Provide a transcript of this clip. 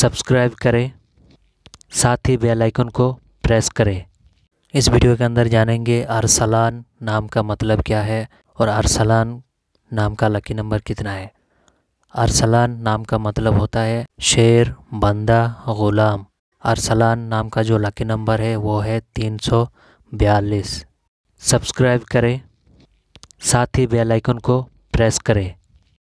subscribe करें साथ ही बेल आइकन को प्रेस करें इस वीडियो के अंदर जानेंगे अरसलान नाम का मतलब क्या है और अरसलान नाम का लकी नंबर कितना है अरसलान नाम का मतलब होता है शेर बंदा ग़ुलाम अरसलान नाम का जो लकी नंबर है वो है तीन सौ बयालीस सब्सक्राइब करें साथ ही बेल आइकन को प्रेस करें